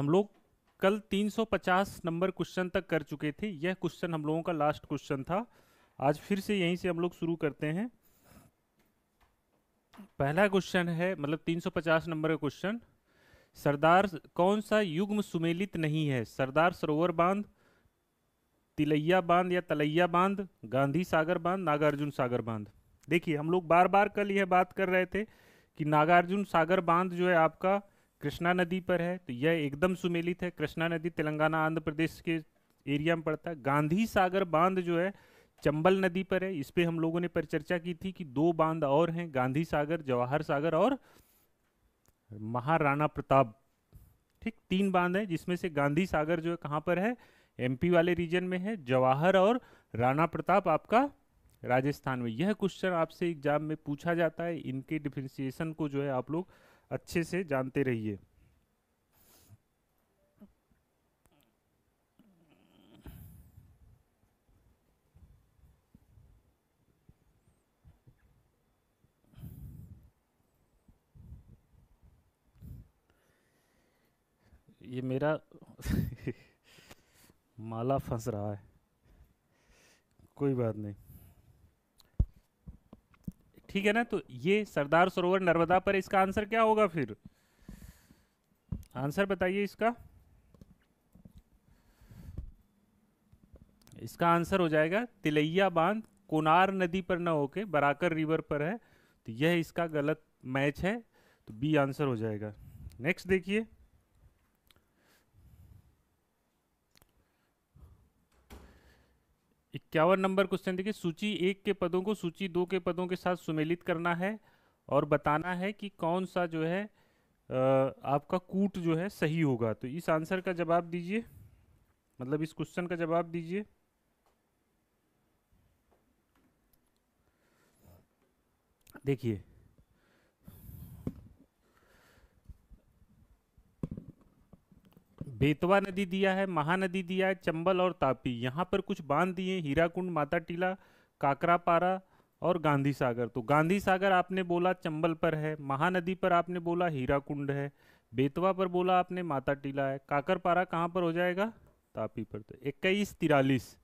हम लोग कल 350 नंबर क्वेश्चन तक कर चुके थे यह क्वेश्चन हम लोगों का लास्ट क्वेश्चन था आज फिर से यहीं से हम लोग शुरू करते हैं पहला क्वेश्चन है मतलब 350 नंबर का क्वेश्चन सरदार कौन सा युग्म सुमेलित नहीं है सरदार सरोवर बांध तिलैया बांध या तलैया बांध गांधी सागर बांध नागार्जुन सागर बांध देखिए हम लोग बार बार कल यह बात कर रहे थे कि नागार्जुन सागर बांध जो है आपका कृष्णा नदी पर है तो यह एकदम सुमेलित है कृष्णा नदी तेलंगाना आंध्र प्रदेश के एरिया में पड़ता है गांधी सागर बांध जो है चंबल नदी पर है इस पर हम लोगों ने परिचर्चा की थी कि दो बांध और हैं गांधी सागर जवाहर सागर और महाराणा प्रताप ठीक तीन बांध हैं जिसमें से गांधी सागर जो है कहाँ पर है एमपी वाले रीजन में है जवाहर और राणा प्रताप आपका राजस्थान में यह क्वेश्चन आपसे एग्जाम में पूछा जाता है इनके डिफ्रेंसिएशन को जो है आप लोग अच्छे से जानते रहिए ये मेरा माला फंस रहा है कोई बात नहीं ठीक है ना तो ये सरदार सरोवर नर्मदा पर इसका आंसर क्या होगा फिर आंसर बताइए इसका इसका आंसर हो जाएगा तिलैया बांध कोनार नदी पर ना होके बराकर रिवर पर है तो यह इसका गलत मैच है तो बी आंसर हो जाएगा नेक्स्ट देखिए इक्यावन नंबर क्वेश्चन देखिए सूची एक के पदों को सूची दो के पदों के साथ सुमेलित करना है और बताना है कि कौन सा जो है आपका कूट जो है सही होगा तो इस आंसर का जवाब दीजिए मतलब इस क्वेश्चन का जवाब दीजिए देखिए बेतवा नदी दिया है महानदी दिया है चंबल और तापी यहाँ पर कुछ बांध दिए हीराकुंड माता टीला काकरापारा और गांधी सागर तो गांधी सागर आपने बोला चंबल पर है महानदी पर आपने बोला हीराकुंड है बेतवा पर बोला आपने माता टीला है काकरपारा कहाँ पर हो जाएगा तापी पर तो इक्कीस तिरालीस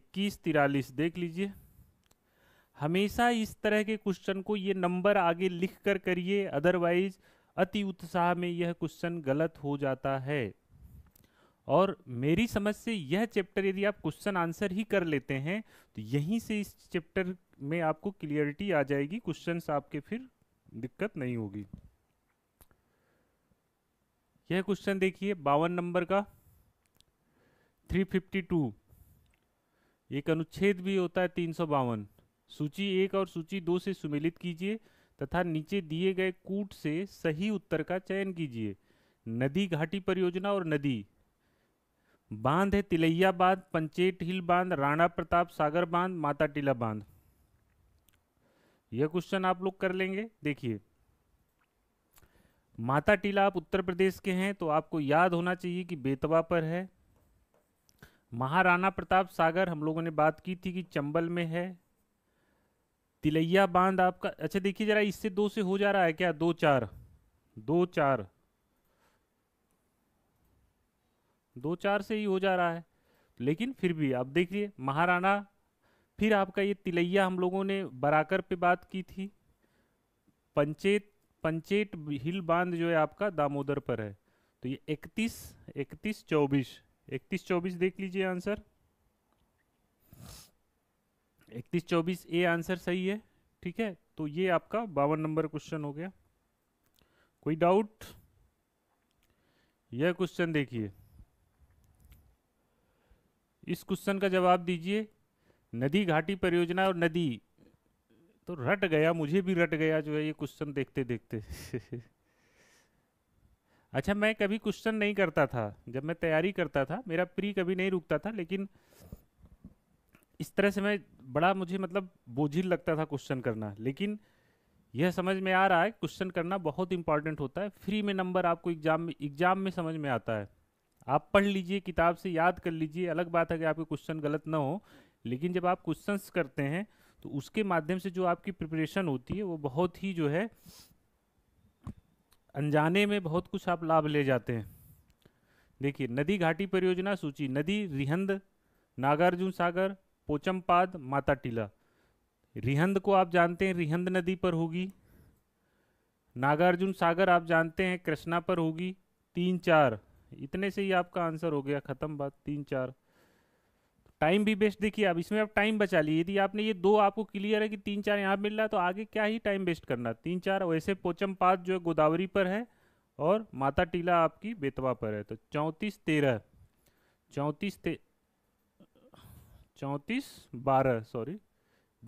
इक्कीस तिरालीस देख लीजिए हमेशा इस तरह के क्वेश्चन को ये नंबर आगे लिख कर करिए अदरवाइज अति उत्साह में यह क्वेश्चन गलत हो जाता है और मेरी समझ से यह चैप्टर यदि आप क्वेश्चन आंसर ही कर लेते हैं तो यहीं से इस चैप्टर में आपको क्लियरिटी आ जाएगी क्वेश्चन आपके फिर दिक्कत नहीं होगी यह क्वेश्चन देखिए बावन नंबर का 352 एक अनुच्छेद भी होता है तीन सौ बावन सूची एक और सूची दो से सुमेलित कीजिए तथा नीचे दिए गए कूट से सही उत्तर का चयन कीजिए नदी घाटी परियोजना और नदी बांध है तिलैया बांध पंचेट हिल बांध राणा प्रताप सागर बांध माता टीला बांध यह क्वेश्चन आप लोग कर लेंगे देखिए माता टीला आप उत्तर प्रदेश के हैं तो आपको याद होना चाहिए कि बेतवा पर है महाराणा प्रताप सागर हम लोगों ने बात की थी कि चंबल में है तिलैया बांध आपका अच्छा देखिए जरा इससे दो से हो जा रहा है क्या दो चार दो चार दो चार से ही हो जा रहा है लेकिन फिर भी आप देखिए महाराणा फिर आपका ये तिलैया हम लोगों ने बराकर पे बात की थी पंचेत पंचेत हिल बांध जो है आपका दामोदर पर है तो ये इकतीस इकतीस चौबीस इकतीस चौबीस देख लीजिए आंसर इकतीस चौबीस ए आंसर सही है ठीक है तो ये आपका बावन नंबर क्वेश्चन हो गया कोई डाउट यह क्वेश्चन देखिए इस क्वेश्चन का जवाब दीजिए नदी घाटी परियोजना और नदी तो रट गया मुझे भी रट गया जो है ये क्वेश्चन देखते देखते अच्छा मैं कभी क्वेश्चन नहीं करता था जब मैं तैयारी करता था मेरा प्री कभी नहीं रुकता था लेकिन इस तरह से मैं बड़ा मुझे मतलब बोझिल लगता था क्वेश्चन करना लेकिन यह समझ में आ रहा है क्वेश्चन करना बहुत इंपॉर्टेंट होता है फ्री में नंबर आपको एग्जाम में एग्जाम में समझ में आता है आप पढ़ लीजिए किताब से याद कर लीजिए अलग बात है कि आपके क्वेश्चन गलत ना हो लेकिन जब आप क्वेश्चंस करते हैं तो उसके माध्यम से जो आपकी प्रिपरेशन होती है वो बहुत ही जो है अनजाने में बहुत कुछ आप लाभ ले जाते हैं देखिए नदी घाटी परियोजना सूची नदी रिहंद नागार्जुन सागर पोचमपाद माता टीला रिहंद को आप जानते हैं रिहंद नदी पर होगी नागार्जुन सागर आप जानते हैं कृष्णा पर होगी तीन चार इतने से ही आपका आंसर हो गया ख़त्म बात तीन चार तो टाइम भी वेस्ट देखिए आप इसमें आप टाइम बचा लिए यदि आपने ये दो आपको क्लियर है कि तीन चार यहाँ मिल रहा है तो आगे क्या ही टाइम वेस्ट करना तीन चार वैसे पोचम पाथ जो है गोदावरी पर है और माता टीला आपकी बेतवा पर है तो चौंतीस तेरह चौंतीस ते चौंतीस बारह सॉरी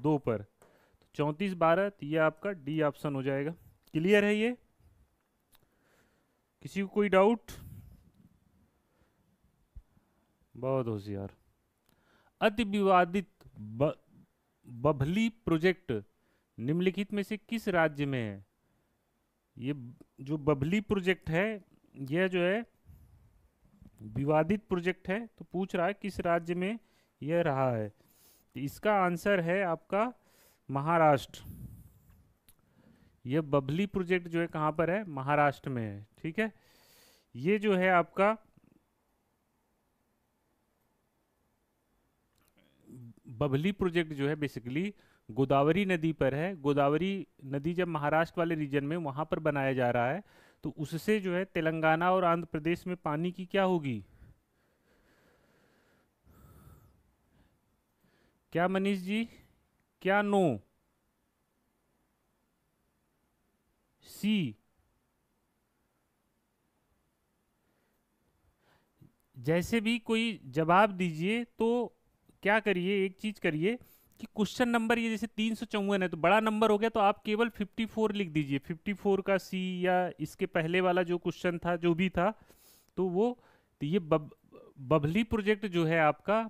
दो पर तो चौंतीस बारह तो ये आपका डी ऑप्शन हो जाएगा क्लियर है ये किसी को कोई डाउट बहुत होशियार अति विवादित ब, बभली प्रोजेक्ट निम्नलिखित में से किस राज्य में है ये जो बभली प्रोजेक्ट है यह जो है विवादित प्रोजेक्ट है तो पूछ रहा है किस राज्य में यह रहा है तो इसका आंसर है आपका महाराष्ट्र यह बबली प्रोजेक्ट जो है कहाँ पर है महाराष्ट्र में है ठीक है ये जो है आपका बबली प्रोजेक्ट जो है बेसिकली गोदावरी नदी पर है गोदावरी नदी जब महाराष्ट्र वाले रीजन में वहाँ पर बनाया जा रहा है तो उससे जो है तेलंगाना और आंध्र प्रदेश में पानी की क्या होगी क्या मनीष जी क्या नो सी जैसे भी कोई जवाब दीजिए तो क्या करिए एक चीज़ करिए कि क्वेश्चन नंबर ये जैसे तीन सौ चौवन है तो बड़ा नंबर हो गया तो आप केवल फिफ्टी फोर लिख दीजिए फिफ्टी फोर का सी या इसके पहले वाला जो क्वेश्चन था जो भी था तो वो तो ये बब बबली प्रोजेक्ट जो है आपका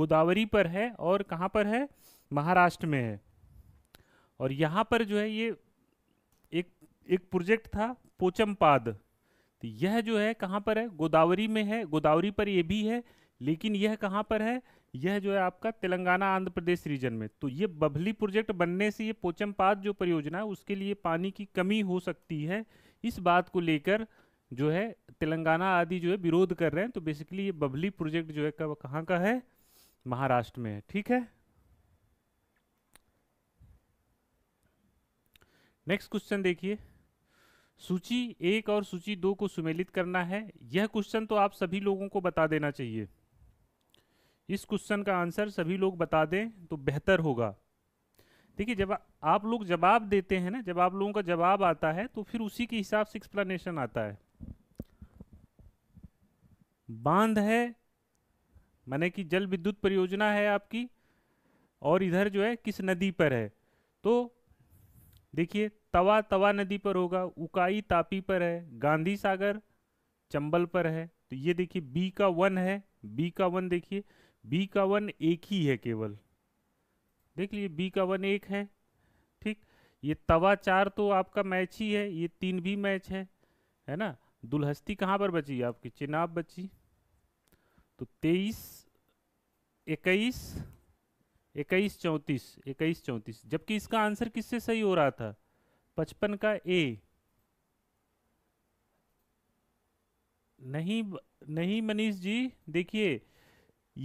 गोदावरी पर है और कहाँ पर है महाराष्ट्र में है और यहाँ पर जो है ये एक एक प्रोजेक्ट था पोचमपाद तो यह जो है कहाँ पर है गोदावरी में है गोदावरी पर ये भी है लेकिन यह कहाँ पर है यह जो है आपका तेलंगाना आंध्र प्रदेश रीजन में तो ये बभली प्रोजेक्ट बनने से ये पोचमपाद जो परियोजना है उसके लिए पानी की कमी हो सकती है इस बात को लेकर जो है तेलंगाना आदि जो है विरोध कर रहे हैं तो बेसिकली ये बबली प्रोजेक्ट जो है कब कहाँ का है महाराष्ट्र में है ठीक है नेक्स्ट क्वेश्चन देखिए सूची एक और सूची दो को सुमेलित करना है यह क्वेश्चन तो आप सभी लोगों को बता देना चाहिए इस क्वेश्चन का आंसर सभी लोग बता दें तो बेहतर होगा देखिए जब आप लोग जवाब देते हैं ना जब आप लोगों का जवाब आता है तो फिर उसी के हिसाब से एक्सप्लेनेशन आता है बांध है माने कि जल विद्युत परियोजना है आपकी और इधर जो है किस नदी पर है तो देखिए तवा तवा नदी पर होगा उकाई तापी पर है गांधी सागर चंबल पर है तो ये देखिए बी का वन है बी का वन देखिए बी का वन एक ही है केवल देख लीजिए बी का वन एक है ठीक ये तवा चार तो आपका मैच ही है ये तीन भी मैच है है ना दुलहस्ती कहाँ पर बची आपकी चिनाब बची तो तेईस इक्कीस इक्कीस चौंतीस इक्कीस चौंतीस जबकि इसका आंसर किससे सही हो रहा था पचपन का ए नहीं नहीं मनीष जी देखिए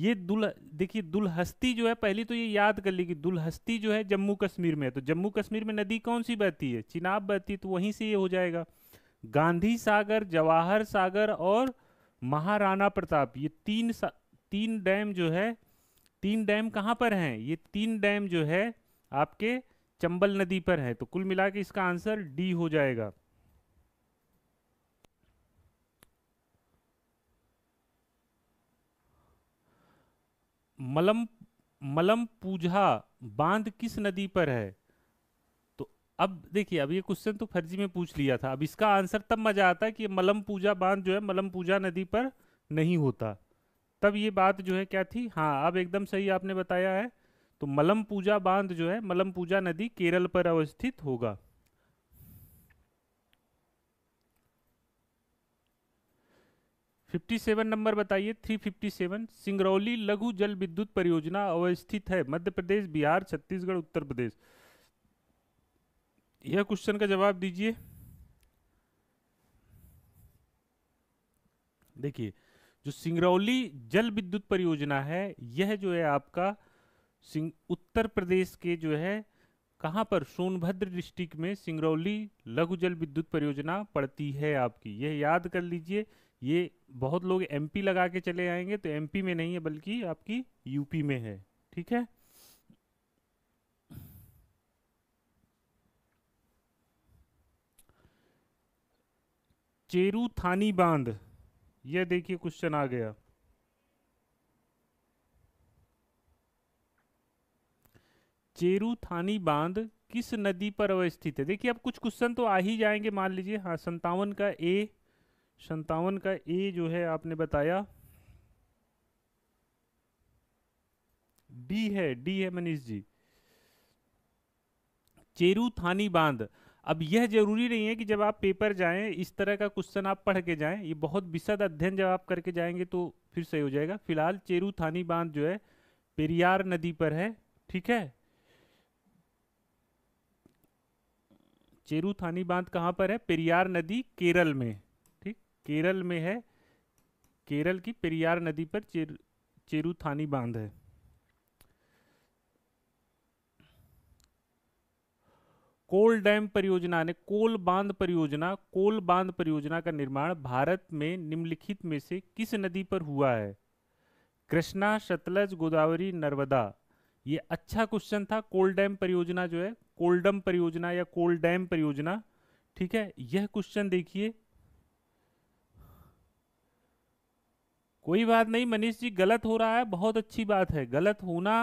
ये दुल देखिए दुलहस्ती जो है पहली तो ये याद कर ली कि दुलहस्ती जो है जम्मू कश्मीर में है तो जम्मू कश्मीर में नदी कौन सी बहती है चिनाब बहती है तो वहीं से ये हो जाएगा गांधी सागर जवाहर सागर और महाराणा प्रताप ये तीन तीन डैम जो है तीन डैम कहाँ पर हैं ये तीन डैम जो है आपके चंबल नदी पर हैं तो कुल मिला के इसका आंसर डी हो जाएगा मलम मलम पूजा बांध किस नदी पर है तो अब देखिए अब ये क्वेश्चन तो फर्जी में पूछ लिया था अब इसका आंसर तब मजा आता है कि मलम पूजा बांध जो है मलम पूजा नदी पर नहीं होता तब ये बात जो है क्या थी हाँ अब एकदम सही आपने बताया है तो मलम पूजा बांध जो है मलम पूजा नदी केरल पर अवस्थित होगा 57 नंबर बताइए 357 सिंगरौली लघु जल विद्युत परियोजना अवस्थित है मध्य प्रदेश बिहार छत्तीसगढ़ उत्तर प्रदेश यह क्वेश्चन का जवाब दीजिए देखिए जो सिंगरौली जल विद्युत परियोजना है यह जो है आपका सिंग उत्तर प्रदेश के जो है कहाँ पर सोनभद्र डिस्ट्रिक्ट में सिंगरौली लघु जल विद्युत परियोजना पड़ती है आपकी यह याद कर लीजिए ये बहुत लोग एमपी लगा के चले आएंगे तो एमपी में नहीं है बल्कि आपकी यूपी में है ठीक है चेरू थानी बांध यह देखिए क्वेश्चन आ गया चेरू थानी बांध किस नदी पर अवस्थित है देखिए अब कुछ क्वेश्चन तो आ ही जाएंगे मान लीजिए हाँ संतावन का ए संतावन का ए जो है आपने बताया डी है डी है मनीष जी चेरू थानी बांध अब यह जरूरी नहीं है कि जब आप पेपर जाएं इस तरह का क्वेश्चन आप पढ़ के जाएं ये बहुत विशद अध्ययन जब आप करके जाएंगे तो फिर सही हो जाएगा फिलहाल चेरू थानी बांध जो है पेरियार नदी पर है ठीक है चेरू थानी बांध कहाँ पर है पेरियार नदी केरल में केरल में है केरल की पेरियार नदी पर चेर, चेरुथानी बांध है कोल डैम परियोजना ने कोल बांध परियोजना कोल बांध परियोजना का निर्माण भारत में निम्नलिखित में से किस नदी पर हुआ है कृष्णा सतलज गोदावरी नर्मदा ये अच्छा क्वेश्चन था कोल डैम परियोजना जो है कोल्डम परियोजना या कोल डैम परियोजना ठीक है यह क्वेश्चन देखिए कोई बात नहीं मनीष जी गलत हो रहा है बहुत अच्छी बात है गलत होना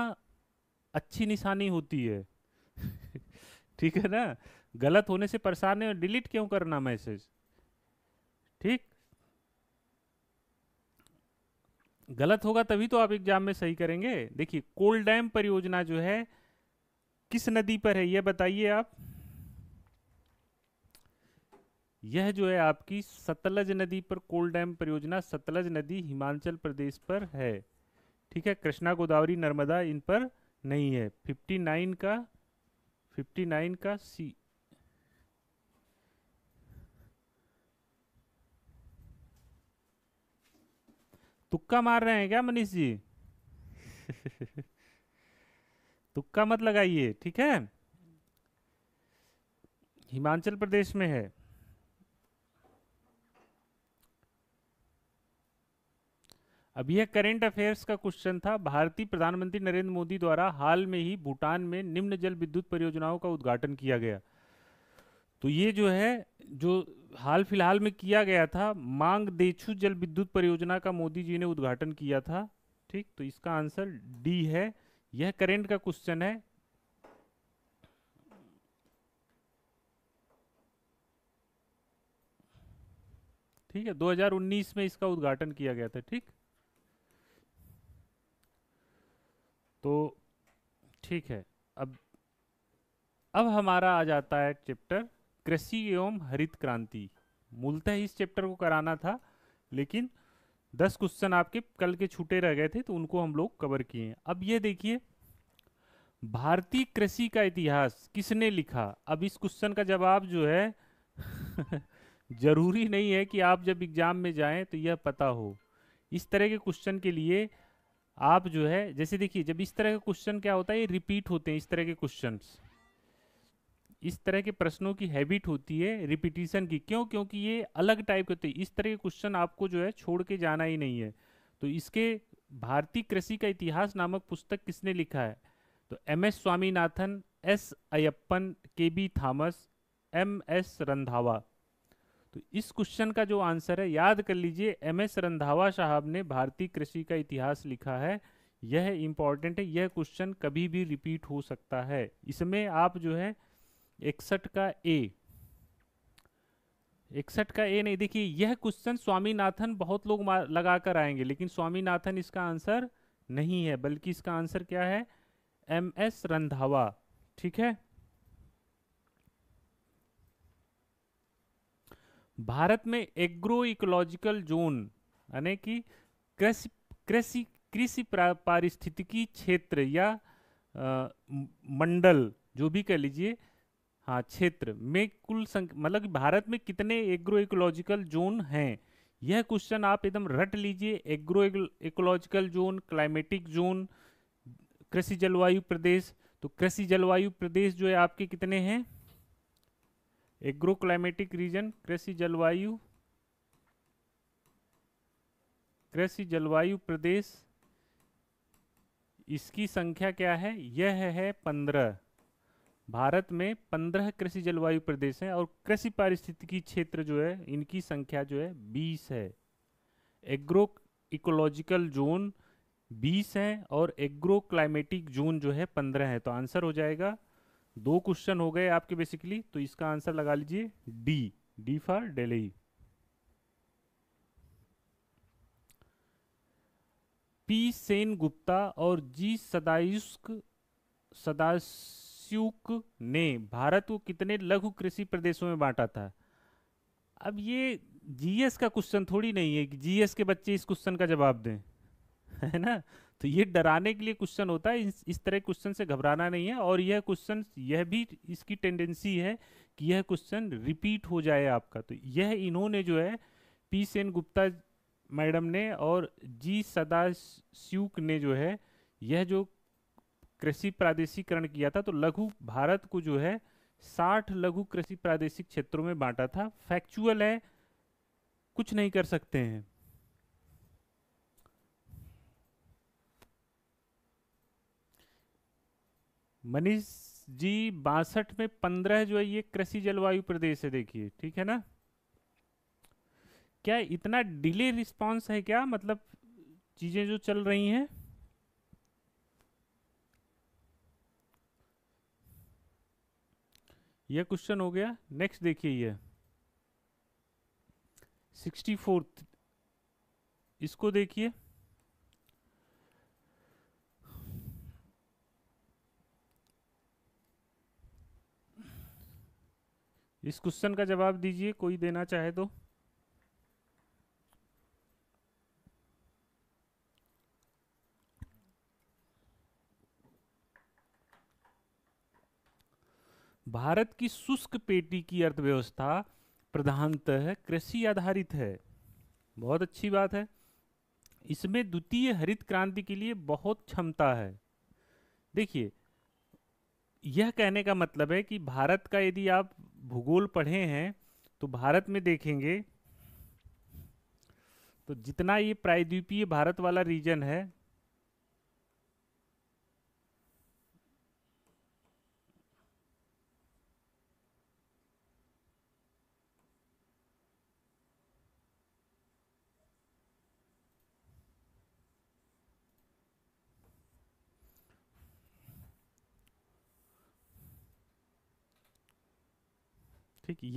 अच्छी निशानी होती है ठीक है ना गलत होने से परेशान है डिलीट क्यों करना मैसेज ठीक गलत होगा तभी तो आप एग्जाम में सही करेंगे देखिए कोल्ड डैम परियोजना जो है किस नदी पर है यह बताइए आप यह जो है आपकी सतलज नदी पर कोल डैम परियोजना सतलज नदी हिमाचल प्रदेश पर है ठीक है कृष्णा गोदावरी नर्मदा इन पर नहीं है 59 का 59 का सी तुक्का मार रहे हैं क्या मनीष जी तुक्का मत लगाइए ठीक है हिमाचल प्रदेश में है अब यह करेंट अफेयर्स का क्वेश्चन था भारतीय प्रधानमंत्री नरेंद्र मोदी द्वारा हाल में ही भूटान में निम्न जल विद्युत परियोजनाओं का उद्घाटन किया गया तो ये जो है जो हाल फिलहाल में किया गया था मांग देछू जल विद्युत परियोजना का मोदी जी ने उद्घाटन किया था ठीक तो इसका आंसर डी है यह करेंट का क्वेश्चन है ठीक है 2019 में इसका उद्घाटन किया गया था ठीक तो ठीक है अब अब हमारा आ जाता है चैप्टर कृषि एवं हरित क्रांति मूलतः इस चैप्टर को कराना था लेकिन दस क्वेश्चन आपके कल के छूटे रह गए थे तो उनको हम लोग कवर किए अब ये देखिए भारतीय कृषि का इतिहास किसने लिखा अब इस क्वेश्चन का जवाब जो है जरूरी नहीं है कि आप जब एग्जाम में जाएं तो यह पता हो इस तरह के क्वेश्चन के लिए आप जो है जैसे देखिए जब इस तरह का क्वेश्चन क्या होता है ये रिपीट होते हैं इस तरह के क्वेश्चन इस तरह के प्रश्नों की हैबिट होती है रिपीटिशन की क्यों क्योंकि ये अलग टाइप के होते हैं इस तरह के क्वेश्चन आपको जो है छोड़ के जाना ही नहीं है तो इसके भारतीय कृषि का इतिहास नामक पुस्तक किसने लिखा है तो M S Swaminathan S Ayyappan K B Thomas M S Randhawa तो इस क्वेश्चन का जो आंसर है याद कर लीजिए एम एस रंधावा साहब ने भारतीय कृषि का इतिहास लिखा है यह इम्पॉर्टेंट है यह क्वेश्चन कभी भी रिपीट हो सकता है इसमें आप जो है इकसठ का ए इकसठ का ए नहीं देखिए यह क्वेश्चन स्वामीनाथन बहुत लोग लगा कर आएंगे लेकिन स्वामीनाथन इसका आंसर नहीं है बल्कि इसका आंसर क्या है एम एस रंधावा ठीक है भारत में एग्रो इकोलॉजिकल जोन यानी कि कृषि कृषि कृषि पारिस्थितिकी क्षेत्र या आ, मंडल जो भी कह लीजिए हाँ क्षेत्र में कुल मतलब भारत में कितने एग्रो इकोलॉजिकल जोन हैं यह क्वेश्चन आप एकदम रट लीजिए agro ecological zone climatic zone कृषि जलवायु प्रदेश तो कृषि जलवायु प्रदेश जो है आपके कितने हैं एग्रोक्लाइमेटिक रीजन कृषि जलवायु कृषि जलवायु प्रदेश इसकी संख्या क्या है यह है पंद्रह भारत में पंद्रह कृषि जलवायु प्रदेश हैं और कृषि पारिस्थितिकी क्षेत्र जो है इनकी संख्या जो है बीस है एग्रो इकोलॉजिकल जोन बीस हैं और एग्रो क्लाइमेटिक जोन जो है पंद्रह है तो आंसर हो जाएगा दो क्वेश्चन हो गए आपके बेसिकली तो इसका आंसर लगा लीजिए D D for daily P Sen Gupta और जी सदायुष्क सदास्युक ने भारत को कितने लघु कृषि प्रदेशों में बांटा था अब ये जीएस का क्वेश्चन थोड़ी नहीं है कि जीएस के बच्चे इस क्वेश्चन का जवाब दें है ना तो ये डराने के लिए क्वेश्चन होता है इस, तरह क्वेश्चन से घबराना नहीं है और यह क्वेश्चन यह भी इसकी टेंडेंसी है कि यह क्वेश्चन रिपीट हो जाए आपका तो यह इन्होंने जो है पी सेन गुप्ता मैडम ने और जी स्यूक ने जो है यह जो कृषि प्रादेशिकरण किया था तो लघु भारत को जो है साठ लघु कृषि प्रादेशिक क्षेत्रों में बांटा था फैक्चुअल है कुछ नहीं कर सकते हैं मनीष जी बासठ में पंद्रह जो है ये कृषि जलवायु प्रदेश है देखिए ठीक है ना क्या इतना डिले रिस्पांस है क्या मतलब चीजें जो चल रही हैं यह क्वेश्चन हो गया नेक्स्ट देखिए यह सिक्सटी फोर्थ इसको देखिए इस क्वेश्चन का जवाब दीजिए कोई देना चाहे तो भारत की शुष्क पेटी की अर्थव्यवस्था प्रधानतः कृषि आधारित है बहुत अच्छी बात है इसमें द्वितीय हरित क्रांति के लिए बहुत क्षमता है देखिए यह कहने का मतलब है कि भारत का यदि आप भूगोल पढ़े हैं तो भारत में देखेंगे तो जितना ये प्रायद्वीपीय भारत वाला रीजन है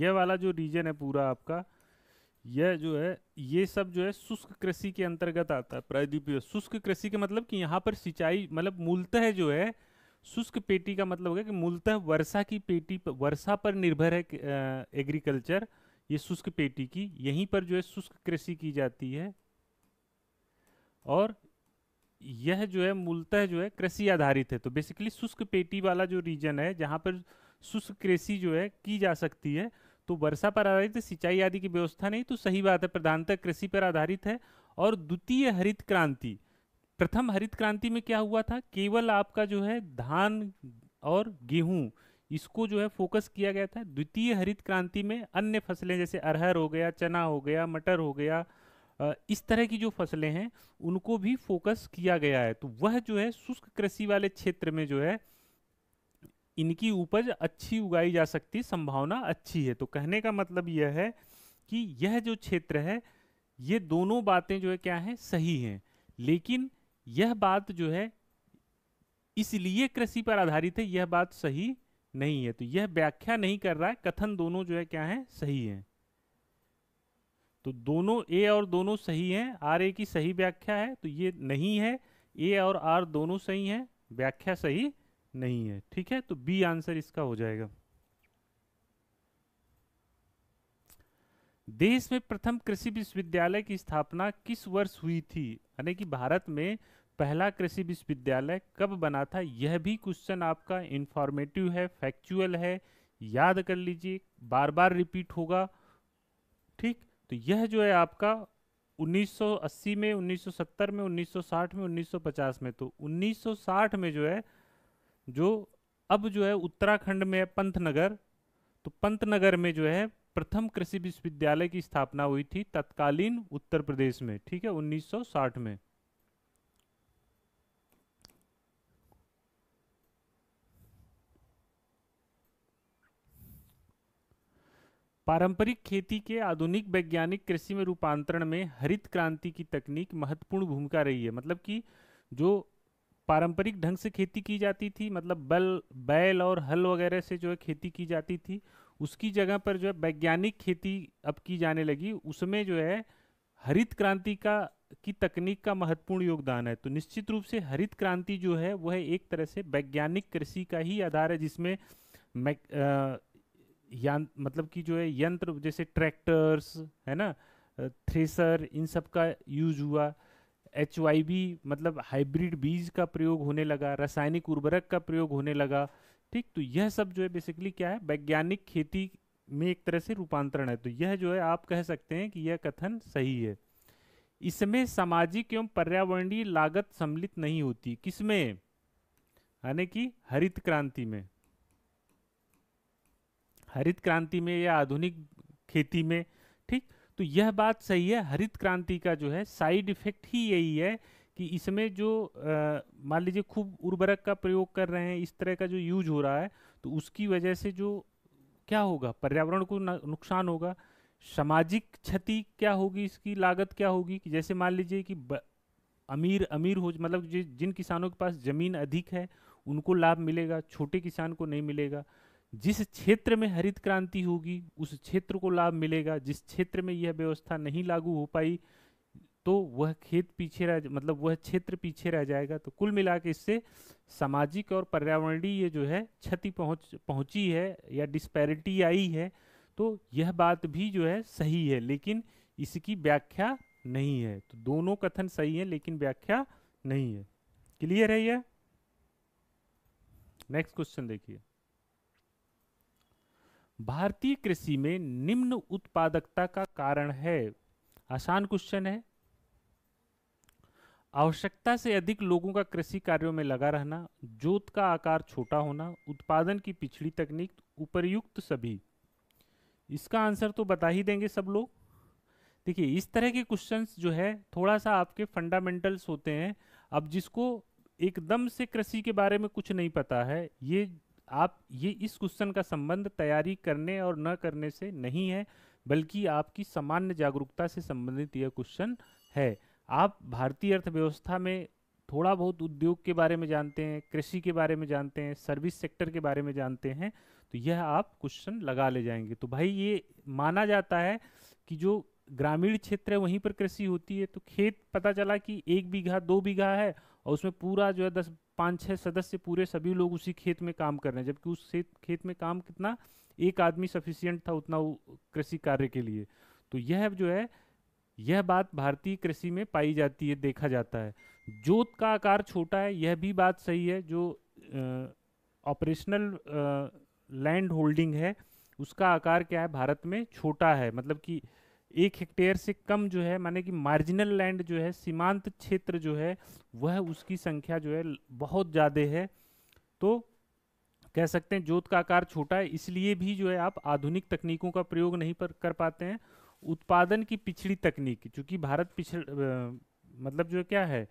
ये वाला जो रीजन है पूरा आपका यह जो है ये सब जो है शुष्क कृषि के अंतर्गत आता है प्रायद्वीपीय शुष्क कृषि के मतलब कि यहाँ पर सिंचाई मतलब मूलतः जो है शुष्क पेटी का मतलब होगा कि मूलतः वर्षा की पेटी पर वर्षा पर निर्भर है एग्रीकल्चर ये शुष्क पेटी की यहीं पर जो है शुष्क कृषि की जाती है और यह जो है मूलतः जो है कृषि आधारित है तो बेसिकली शुष्क पेटी वाला जो रीजन है जहाँ पर शुष्क कृषि जो है की जा सकती है तो वर्षा पर आधारित सिंचाई आदि की व्यवस्था नहीं तो सही बात है प्रधानतः कृषि पर आधारित है और द्वितीय हरित क्रांति प्रथम हरित क्रांति में क्या हुआ था केवल आपका जो है धान और गेहूं इसको जो है फोकस किया गया था द्वितीय हरित क्रांति में अन्य फसलें जैसे अरहर हो गया चना हो गया मटर हो गया इस तरह की जो फसलें हैं उनको भी फोकस किया गया है तो वह जो है शुष्क कृषि वाले क्षेत्र में जो है इनकी उपज अच्छी उगाई जा सकती संभावना अच्छी है तो कहने का मतलब यह है कि यह जो क्षेत्र है ये दोनों बातें जो है क्या है सही हैं लेकिन यह बात जो है इसलिए कृषि पर आधारित है यह बात सही नहीं है तो यह व्याख्या नहीं कर रहा है कथन दोनों जो है क्या है सही है तो दोनों ए और दोनों सही हैं आर ए की सही व्याख्या है तो ये नहीं है ए और आर दोनों सही हैं व्याख्या सही नहीं है ठीक है तो बी आंसर इसका हो जाएगा देश में प्रथम कृषि विश्वविद्यालय की स्थापना किस वर्ष हुई थी यानी कि भारत में पहला कृषि विश्वविद्यालय कब बना था यह भी क्वेश्चन आपका इंफॉर्मेटिव है फैक्चुअल है याद कर लीजिए बार बार रिपीट होगा ठीक तो यह जो है आपका 1980 में 1970 में 1960 में 1950 में तो 1960 में जो है जो अब जो है उत्तराखंड में है पंथनगर तो पंतनगर में जो है प्रथम कृषि विश्वविद्यालय की स्थापना हुई थी तत्कालीन उत्तर प्रदेश में ठीक है 1960 में पारंपरिक खेती के आधुनिक वैज्ञानिक कृषि में रूपांतरण में हरित क्रांति की तकनीक महत्वपूर्ण भूमिका रही है मतलब कि जो पारंपरिक ढंग से खेती की जाती थी मतलब बल बैल और हल वगैरह से जो है खेती की जाती थी उसकी जगह पर जो है वैज्ञानिक खेती अब की जाने लगी उसमें जो है हरित क्रांति का की तकनीक का महत्वपूर्ण योगदान है तो निश्चित रूप से हरित क्रांति जो है वह एक तरह से वैज्ञानिक कृषि का ही आधार है जिसमें यान मतलब कि जो है यंत्र जैसे ट्रैक्टर्स है ना थ्रेसर इन सब का यूज हुआ एच मतलब हाइब्रिड बीज का प्रयोग होने लगा रासायनिक उर्वरक का प्रयोग होने लगा ठीक तो यह सब जो है बेसिकली क्या है वैज्ञानिक खेती में एक तरह से रूपांतरण है तो यह जो है आप कह सकते हैं कि यह कथन सही है इसमें सामाजिक एवं पर्यावरणीय लागत सम्मिलित नहीं होती किसमें यानी कि हरित क्रांति में हरित क्रांति में या आधुनिक खेती में ठीक तो यह बात सही है हरित क्रांति का जो है साइड इफेक्ट ही यही है कि इसमें जो मान लीजिए खूब उर्वरक का प्रयोग कर रहे हैं इस तरह का जो यूज हो रहा है तो उसकी वजह से जो क्या होगा पर्यावरण को नुकसान होगा सामाजिक क्षति क्या होगी इसकी लागत क्या होगी कि जैसे मान लीजिए कि ब, अमीर अमीर हो मतलब जिन किसानों के पास ज़मीन अधिक है उनको लाभ मिलेगा छोटे किसान को नहीं मिलेगा जिस क्षेत्र में हरित क्रांति होगी उस क्षेत्र को लाभ मिलेगा जिस क्षेत्र में यह व्यवस्था नहीं लागू हो पाई तो वह खेत पीछे रह मतलब वह क्षेत्र पीछे रह जाएगा तो कुल मिला के इससे सामाजिक और पर्यावरणीय जो है क्षति पहुंच पहुंची है या डिस्पैरिटी आई है तो यह बात भी जो है सही है लेकिन इसकी व्याख्या नहीं है तो दोनों कथन सही है लेकिन व्याख्या नहीं है क्लियर है यह नेक्स्ट क्वेश्चन देखिए भारतीय कृषि में निम्न उत्पादकता का कारण है आसान क्वेश्चन है आवश्यकता से अधिक लोगों का कृषि कार्यों में लगा रहना जोत का आकार छोटा होना उत्पादन की पिछड़ी तकनीक उपरयुक्त सभी इसका आंसर तो बता ही देंगे सब लोग देखिए इस तरह के क्वेश्चंस जो है थोड़ा सा आपके फंडामेंटल्स होते हैं अब जिसको एकदम से कृषि के बारे में कुछ नहीं पता है ये आप ये इस क्वेश्चन का संबंध तैयारी करने और न करने से नहीं है बल्कि आपकी सामान्य जागरूकता से संबंधित यह क्वेश्चन है आप भारतीय अर्थव्यवस्था में थोड़ा बहुत उद्योग के बारे में जानते हैं कृषि के बारे में जानते हैं सर्विस सेक्टर के बारे में जानते हैं तो यह आप क्वेश्चन लगा ले जाएंगे तो भाई ये माना जाता है कि जो ग्रामीण क्षेत्र है वहीं पर कृषि होती है तो खेत पता चला कि एक बीघा दो बीघा है और उसमें पूरा जो है दस पाँच छः सदस्य पूरे सभी लोग उसी खेत में काम कर रहे हैं जबकि उस खेत में काम कितना एक आदमी सफिशियंट था उतना कृषि कार्य के लिए तो यह जो है यह बात भारतीय कृषि में पाई जाती है देखा जाता है जोत का आकार छोटा है यह भी बात सही है जो ऑपरेशनल लैंड होल्डिंग है उसका आकार क्या है भारत में छोटा है मतलब कि एक हेक्टेयर से कम जो है माने कि मार्जिनल लैंड जो है सीमांत क्षेत्र जो है वह उसकी संख्या जो है बहुत ज़्यादा है तो कह सकते हैं जोत का आकार छोटा है इसलिए भी जो है आप आधुनिक तकनीकों का प्रयोग नहीं पर कर पाते हैं उत्पादन की पिछड़ी तकनीक चूँकि भारत पिछड़ मतलब जो क्या है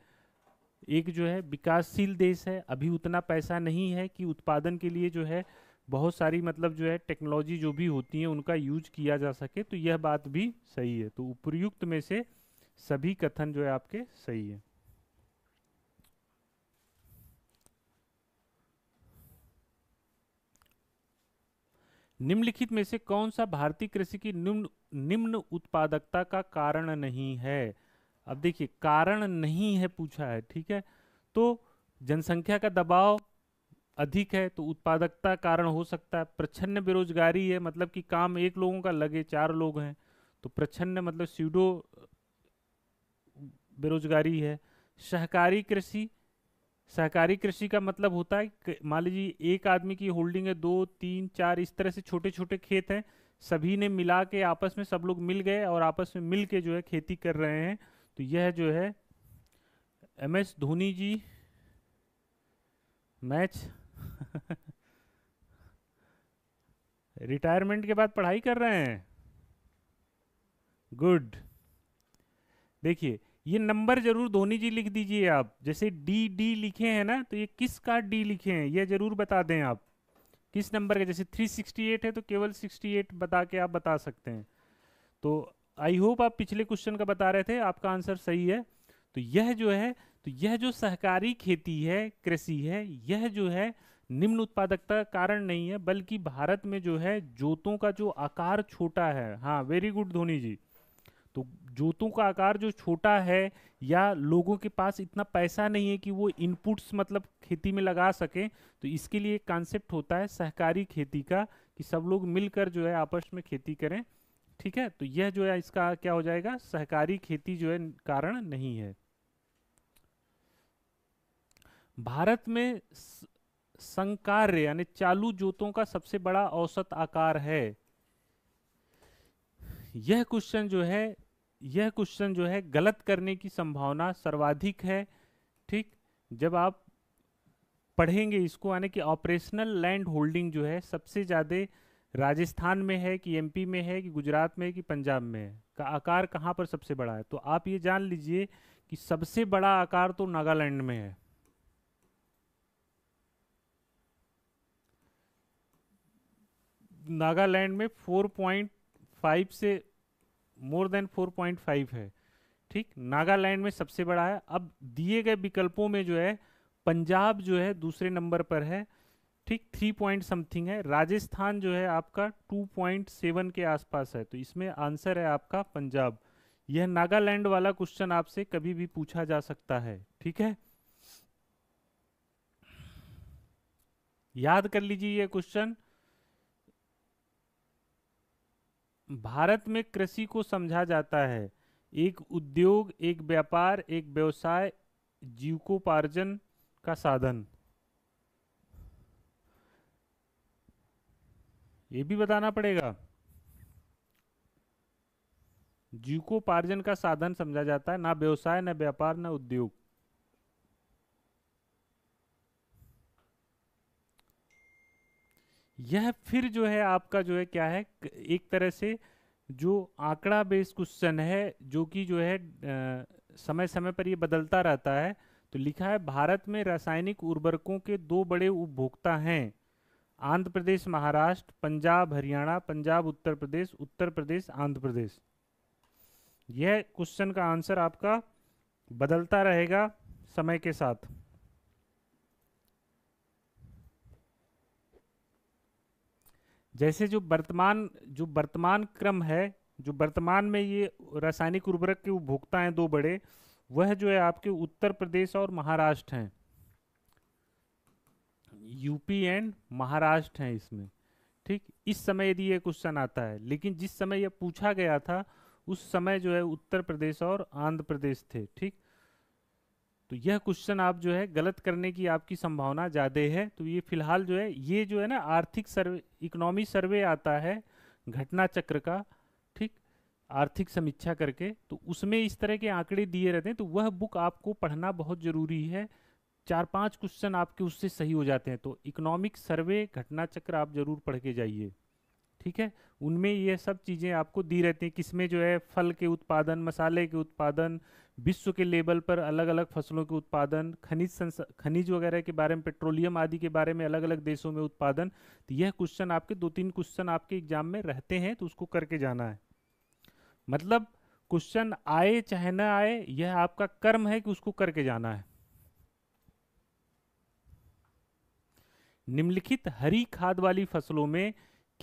एक जो है विकासशील देश है अभी उतना पैसा नहीं है कि उत्पादन के लिए जो है बहुत सारी मतलब जो है टेक्नोलॉजी जो भी होती है उनका यूज किया जा सके तो यह बात भी सही है तो उपयुक्त में से सभी कथन जो है आपके सही है निम्नलिखित में से कौन सा भारतीय कृषि की निम्न निम्न उत्पादकता का कारण नहीं है अब देखिए कारण नहीं है पूछा है ठीक है तो जनसंख्या का दबाव अधिक है तो उत्पादकता कारण हो सकता है प्रच्छन्न बेरोजगारी है मतलब कि काम एक लोगों का लगे चार लोग हैं तो प्रच्छन्न मतलब सीडो बेरोजगारी है सहकारी कृषि सहकारी कृषि का मतलब होता है मान लीजिए एक आदमी की होल्डिंग है दो तीन चार इस तरह से छोटे छोटे खेत हैं सभी ने मिला के आपस में सब लोग मिल गए और आपस में मिल के जो है खेती कर रहे हैं तो यह जो है M S Dhoni ji match retirement के बाद पढ़ाई कर रहे हैं गुड देखिए ये नंबर जरूर धोनी जी लिख दीजिए आप जैसे डी डी लिखे हैं ना तो ये किस किसका डी लिखे हैं ये जरूर बता दें आप किस नंबर के जैसे 368 है तो केवल 68 बता के आप बता सकते हैं तो आई होप आप पिछले क्वेश्चन का बता रहे थे आपका आंसर सही है तो यह जो है तो यह जो सहकारी खेती है कृषि है यह जो है निम्न उत्पादकता कारण नहीं है बल्कि भारत में जो है जोतों का जो आकार छोटा है हाँ वेरी गुड धोनी जी तो जोतों का आकार जो छोटा है या लोगों के पास इतना पैसा नहीं है कि वो इनपुट्स मतलब खेती में लगा सकें तो इसके लिए एक कॉन्सेप्ट होता है सहकारी खेती का कि सब लोग मिलकर जो है आपस में खेती करें ठीक है तो यह जो है इसका क्या हो जाएगा सहकारी खेती जो है कारण नहीं है भारत में संकार्य यानी चालू जोतों का सबसे बड़ा औसत आकार है यह क्वेश्चन जो है यह क्वेश्चन जो है गलत करने की संभावना सर्वाधिक है ठीक जब आप पढ़ेंगे इसको यानी कि ऑपरेशनल लैंड होल्डिंग जो है सबसे ज़्यादा राजस्थान में है कि एमपी में है कि गुजरात में है कि पंजाब में है का आकार कहाँ पर सबसे बड़ा है तो आप ये जान लीजिए कि सबसे बड़ा आकार तो नागालैंड में है नागालैंड में 4.5 से मोर देन 4.5 है ठीक नागालैंड में सबसे बड़ा है अब दिए गए विकल्पों में जो है पंजाब जो है दूसरे नंबर पर है ठीक थ्री पॉइंट समथिंग है राजस्थान जो है आपका टू पॉइंट सेवन के आसपास है तो इसमें आंसर है आपका पंजाब यह नागालैंड वाला क्वेश्चन आपसे कभी भी पूछा जा सकता है ठीक है याद कर लीजिए यह क्वेश्चन भारत में कृषि को समझा जाता है एक उद्योग एक व्यापार एक व्यवसाय जीविकोपार्जन का साधन ये भी बताना पड़ेगा जीविकोपार्जन का साधन समझा जाता है ना व्यवसाय ना व्यापार ना उद्योग यह फिर जो है आपका जो है क्या है एक तरह से जो आंकड़ा बेस्ड क्वेश्चन है जो कि जो है आ, समय समय पर ये बदलता रहता है तो लिखा है भारत में रासायनिक उर्वरकों के दो बड़े उपभोक्ता हैं आंध्र प्रदेश महाराष्ट्र पंजाब हरियाणा पंजाब उत्तर प्रदेश उत्तर प्रदेश आंध्र प्रदेश यह क्वेश्चन का आंसर आपका बदलता रहेगा समय के साथ जैसे जो वर्तमान जो वर्तमान क्रम है जो वर्तमान में ये रासायनिक उर्वरक के उपभोक्ता हैं दो बड़े वह जो है आपके उत्तर प्रदेश और महाराष्ट्र हैं यूपी एंड महाराष्ट्र हैं इसमें ठीक इस समय यदि ये क्वेश्चन आता है लेकिन जिस समय यह पूछा गया था उस समय जो है उत्तर प्रदेश और आंध्र प्रदेश थे ठीक तो यह क्वेश्चन आप जो है गलत करने की आपकी संभावना ज़्यादा है तो ये फिलहाल जो है ये जो है ना आर्थिक सर्वे इकोनॉमी सर्वे आता है घटना चक्र का ठीक आर्थिक समीक्षा करके तो उसमें इस तरह के आंकड़े दिए रहते हैं तो वह बुक आपको पढ़ना बहुत ज़रूरी है चार पांच क्वेश्चन आपके उससे सही हो जाते हैं तो इकोनॉमिक सर्वे घटना चक्र आप जरूर पढ़ के जाइए ठीक है उनमें ये सब चीज़ें आपको दी रहती हैं किसमें जो है फल के उत्पादन मसाले के उत्पादन विश्व के लेवल पर अलग अलग फसलों के उत्पादन खनिज खनिज वगैरह के बारे में पेट्रोलियम आदि के बारे में अलग अलग देशों में उत्पादन तो यह क्वेश्चन आपके दो तीन क्वेश्चन आपके एग्जाम में रहते हैं तो उसको करके जाना है मतलब क्वेश्चन आए चाहे ना आए यह आपका कर्म है कि उसको करके जाना है निम्नलिखित हरी खाद वाली फसलों में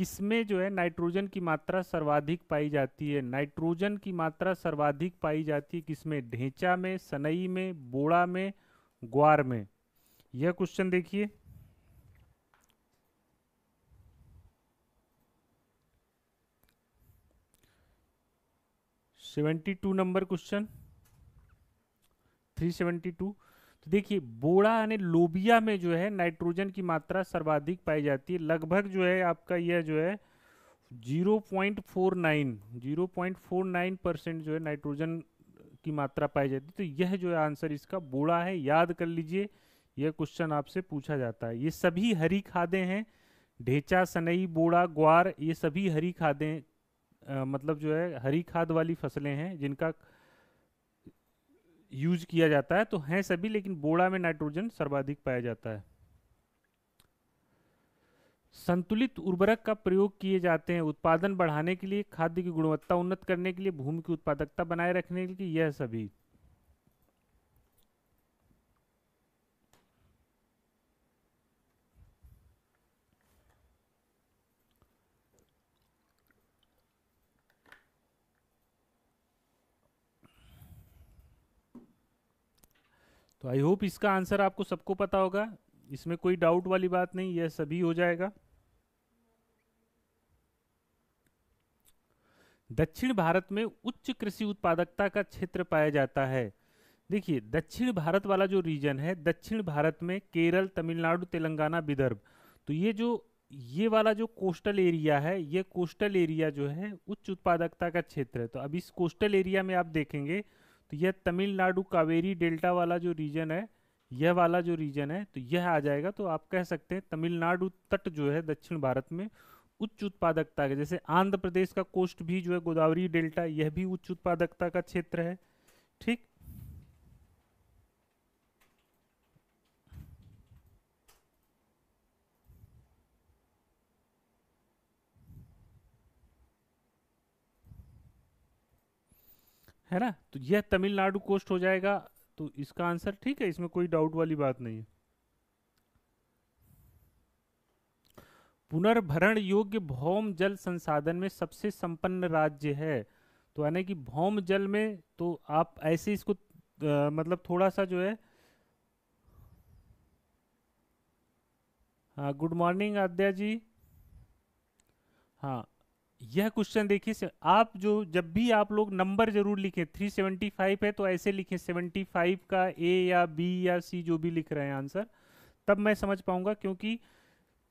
किसमें जो है नाइट्रोजन की मात्रा सर्वाधिक पाई जाती है नाइट्रोजन की मात्रा सर्वाधिक पाई जाती है किसमें ढेंचा में सनई में बोड़ा में ग्वार में यह क्वेश्चन देखिए seventy two number question three seventy two तो देखिए बोड़ा यानी लोबिया में जो है नाइट्रोजन की मात्रा सर्वाधिक पाई जाती है लगभग जो है आपका यह जो है 0.49 0.49 परसेंट जो है नाइट्रोजन की मात्रा पाई जाती है तो यह जो है आंसर इसका बोड़ा है याद कर लीजिए यह क्वेश्चन आपसे पूछा जाता है ये सभी हरी खादें हैं ढेचा सनई बोड़ा ग्वार ये सभी हरी खादें मतलब जो है हरी खाद वाली फसलें हैं जिनका यूज किया जाता है तो हैं सभी लेकिन बोड़ा में नाइट्रोजन सर्वाधिक पाया जाता है संतुलित उर्वरक का प्रयोग किए जाते हैं उत्पादन बढ़ाने के लिए खाद्य की गुणवत्ता उन्नत करने के लिए भूमि की उत्पादकता बनाए रखने के लिए यह सभी तो आई होप इसका आंसर आपको सबको पता होगा इसमें कोई डाउट वाली बात नहीं यह सभी हो जाएगा दक्षिण भारत में उच्च कृषि उत्पादकता का क्षेत्र पाया जाता है देखिए दक्षिण भारत वाला जो रीजन है दक्षिण भारत में केरल तमिलनाडु तेलंगाना विदर्भ तो ये जो ये वाला जो कोस्टल एरिया है ये कोस्टल एरिया जो है उच्च उत्पादकता का क्षेत्र है तो अब इस कोस्टल एरिया में आप देखेंगे तो यह तमिलनाडु कावेरी डेल्टा वाला जो रीजन है यह वाला जो रीजन है तो यह आ जाएगा तो आप कह सकते हैं तमिलनाडु तट जो है दक्षिण भारत में उच्च उत्पादकता का जैसे आंध्र प्रदेश का कोस्ट भी जो है गोदावरी डेल्टा यह भी उच्च उत्पादकता का क्षेत्र है ठीक है ना तो यह तमिलनाडु कोस्ट हो जाएगा तो इसका आंसर ठीक है इसमें कोई डाउट वाली बात नहीं है पुनर्भरण योग्य भौम जल संसाधन में सबसे संपन्न राज्य है तो यानी कि भौम जल में तो आप ऐसे इसको आ, मतलब थोड़ा सा जो है हाँ गुड मॉर्निंग आद्या जी हाँ यह क्वेश्चन देखिए आप जो जब भी आप लोग नंबर जरूर लिखें 375 है तो ऐसे लिखें 75 का ए या बी या सी जो भी लिख रहे हैं आंसर तब मैं समझ पाऊंगा क्योंकि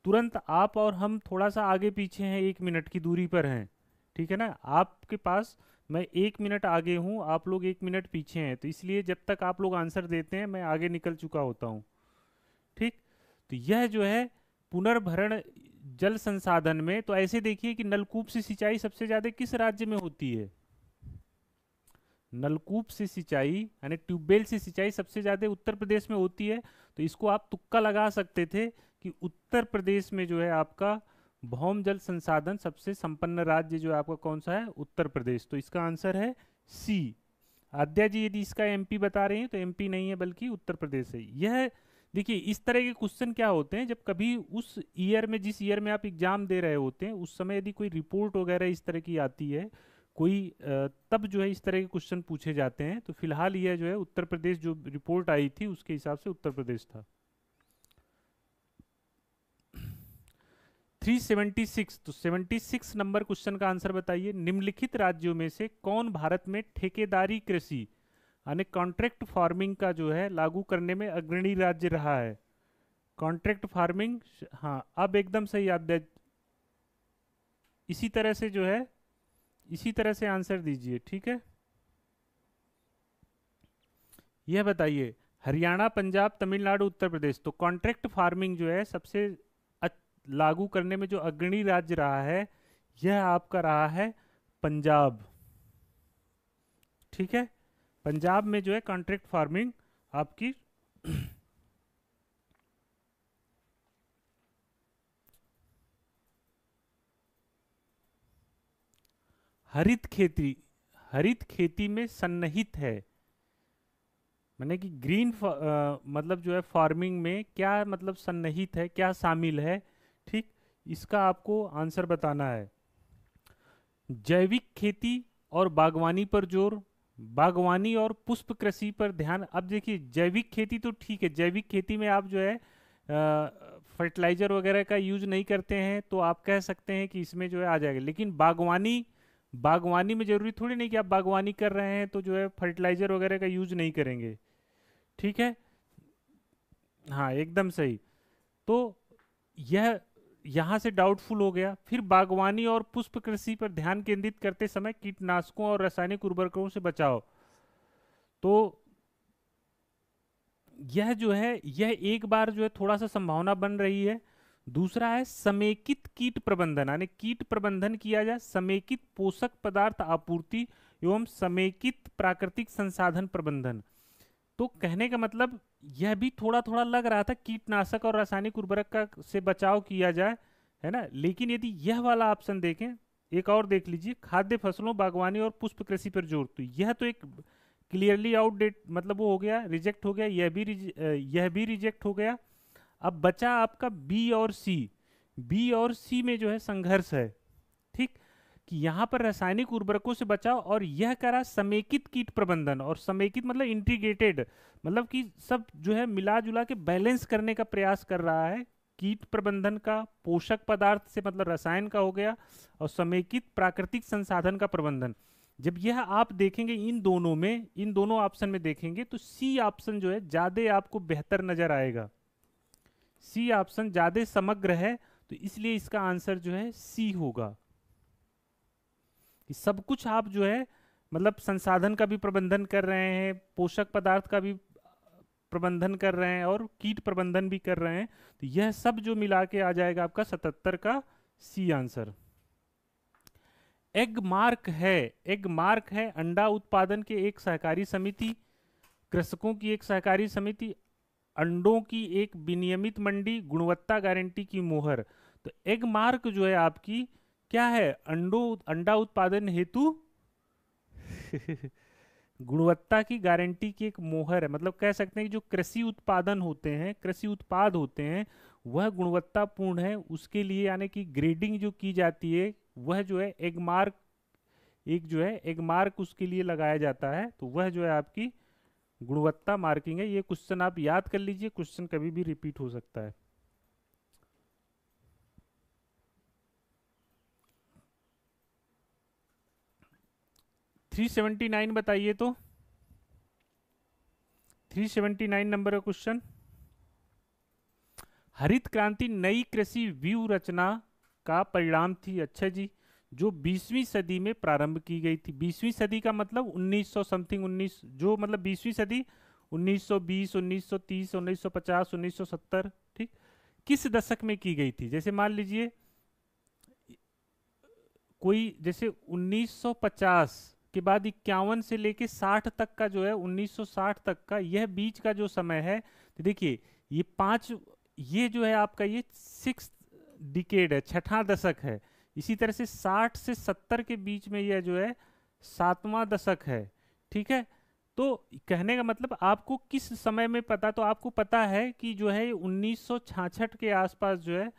तुरंत आप और हम थोड़ा सा आगे पीछे हैं एक मिनट की दूरी पर हैं ठीक है ना आपके पास मैं एक मिनट आगे हूँ आप लोग एक मिनट पीछे हैं तो इसलिए जब तक आप लोग आंसर देते हैं मैं आगे निकल चुका होता हूँ ठीक तो यह जो है पुनर्भरण जल संसाधन में तो ऐसे देखिए कि नलकूप से सिंचाई सबसे ज़्यादा किस राज्य में होती है नलकूप से सिंचाई यानी ट्यूबवेल से सिंचाई सबसे ज़्यादा उत्तर प्रदेश में होती है तो इसको आप तुक्का लगा सकते थे कि उत्तर प्रदेश में जो है आपका भौम जल संसाधन सबसे संपन्न राज्य जो है आपका कौन सा है उत्तर प्रदेश तो इसका आंसर है सी आद्या जी यदि इसका एमपी बता रहे हैं तो एमपी नहीं है बल्कि उत्तर प्रदेश है यह देखिए इस तरह के क्वेश्चन क्या होते हैं जब कभी उस ईयर में जिस ईयर में आप एग्जाम दे रहे होते हैं उस समय यदि कोई रिपोर्ट वगैरह इस तरह की आती है कोई तब जो है इस तरह के क्वेश्चन पूछे जाते हैं तो फिलहाल यह जो है उत्तर प्रदेश जो रिपोर्ट आई थी उसके हिसाब से उत्तर प्रदेश था 376 तो 76 नंबर क्वेश्चन का आंसर बताइए निम्नलिखित राज्यों में से कौन भारत में ठेकेदारी कृषि यानी कॉन्ट्रैक्ट फार्मिंग का जो है लागू करने में अग्रणी राज्य रहा है कॉन्ट्रैक्ट फार्मिंग हाँ अब एकदम सही दे इसी तरह से जो है इसी तरह से आंसर दीजिए ठीक है यह बताइए हरियाणा पंजाब तमिलनाडु उत्तर प्रदेश तो कॉन्ट्रैक्ट फार्मिंग जो है सबसे लागू करने में जो अग्रणी राज्य रहा है यह आपका रहा है पंजाब ठीक है पंजाब में जो है कॉन्ट्रैक्ट फार्मिंग आपकी हरित खेती हरित खेती में सन्निहित है मैंने कि ग्रीन आ, मतलब जो है फार्मिंग में क्या मतलब सन्निहित है क्या शामिल है ठीक इसका आपको आंसर बताना है जैविक खेती और बागवानी पर जोर बागवानी और पुष्प कृषि पर ध्यान अब देखिए जैविक खेती तो ठीक है जैविक खेती में आप जो है फर्टिलाइज़र वगैरह का यूज नहीं करते हैं तो आप कह सकते हैं कि इसमें जो है आ जाएगा लेकिन बागवानी बागवानी में ज़रूरी थोड़ी नहीं कि आप बागवानी कर रहे हैं तो जो है फर्टिलाइज़र वगैरह का यूज नहीं करेंगे ठीक है हाँ एकदम सही तो यह यहाँ से डाउटफुल हो गया फिर बागवानी और पुष्प कृषि पर ध्यान केंद्रित करते समय कीटनाशकों और रासायनिक उर्वरकों से बचाओ तो यह जो है यह एक बार जो है थोड़ा सा संभावना बन रही है दूसरा है समेकित कीट प्रबंधन यानी कीट प्रबंधन किया जाए समेकित पोषक पदार्थ आपूर्ति एवं समेकित प्राकृतिक संसाधन प्रबंधन तो कहने का मतलब यह भी थोड़ा थोड़ा लग रहा था कीटनाशक और रासायनिक उर्वरक का से बचाव किया जाए है ना लेकिन यदि यह वाला ऑप्शन देखें एक और देख लीजिए खाद्य फसलों बागवानी और पुष्प कृषि पर जोर तो यह तो एक क्लियरली आउटडेट मतलब वो हो गया रिजेक्ट हो गया यह भी यह भी रिजेक्ट हो गया अब बचा आपका बी और सी बी और सी में जो है संघर्ष है कि यहाँ पर रासायनिक उर्वरकों से बचाओ और यह करा समेकित कीट प्रबंधन और समेकित मतलब इंटीग्रेटेड मतलब कि सब जो है मिला जुला के बैलेंस करने का प्रयास कर रहा है कीट प्रबंधन का पोषक पदार्थ से मतलब रसायन का हो गया और समेकित प्राकृतिक संसाधन का प्रबंधन जब यह आप देखेंगे इन दोनों में इन दोनों ऑप्शन में देखेंगे तो सी ऑप्शन जो है ज़्यादा आपको बेहतर नज़र आएगा सी ऑप्शन ज़्यादा समग्र है तो इसलिए इसका आंसर जो है सी होगा कि सब कुछ आप जो है मतलब संसाधन का भी प्रबंधन कर रहे हैं पोषक पदार्थ का भी प्रबंधन कर रहे हैं और कीट प्रबंधन भी कर रहे हैं तो यह सब जो मिला के आ जाएगा आपका सतहत्तर का सी आंसर एग मार्क है एग मार्क है अंडा उत्पादन के एक सहकारी समिति कृषकों की एक सहकारी समिति अंडों की एक विनियमित मंडी गुणवत्ता गारंटी की मोहर तो एग मार्क जो है आपकी क्या है अंडो अंडा उत्पादन हेतु गुणवत्ता की गारंटी की एक मोहर है मतलब कह सकते हैं कि जो कृषि उत्पादन होते हैं कृषि उत्पाद होते हैं वह गुणवत्तापूर्ण है उसके लिए यानी कि ग्रेडिंग जो की जाती है वह जो है एग मार्क एक जो है एग मार्क उसके लिए लगाया जाता है तो वह जो है आपकी गुणवत्ता मार्किंग है ये क्वेश्चन आप याद कर लीजिए क्वेश्चन कभी भी रिपीट हो सकता है थ्री सेवेंटी नाइन बताइए तो थ्री सेवेंटी नाइन नंबर का क्वेश्चन हरित क्रांति नई कृषि व्यू रचना का परिणाम थी अच्छा जी जो 20वीं सदी में प्रारंभ की गई थी 20वीं सदी का मतलब 1900 समथिंग 19 जो मतलब 20वीं सदी 1920 1930 1950 1970 ठीक किस दशक में की गई थी जैसे मान लीजिए कोई जैसे 1950 के बाद इक्यावन से लेके 60 तक का जो है 1960 तक का यह बीच का जो समय है तो देखिए ये पांच ये जो है आपका ये सिक्स डिकेड है छठा दशक है इसी तरह से 60 से 70 के बीच में यह जो है सातवां दशक है ठीक है तो कहने का मतलब आपको किस समय में पता तो आपको पता है कि जो है उन्नीस के आसपास जो है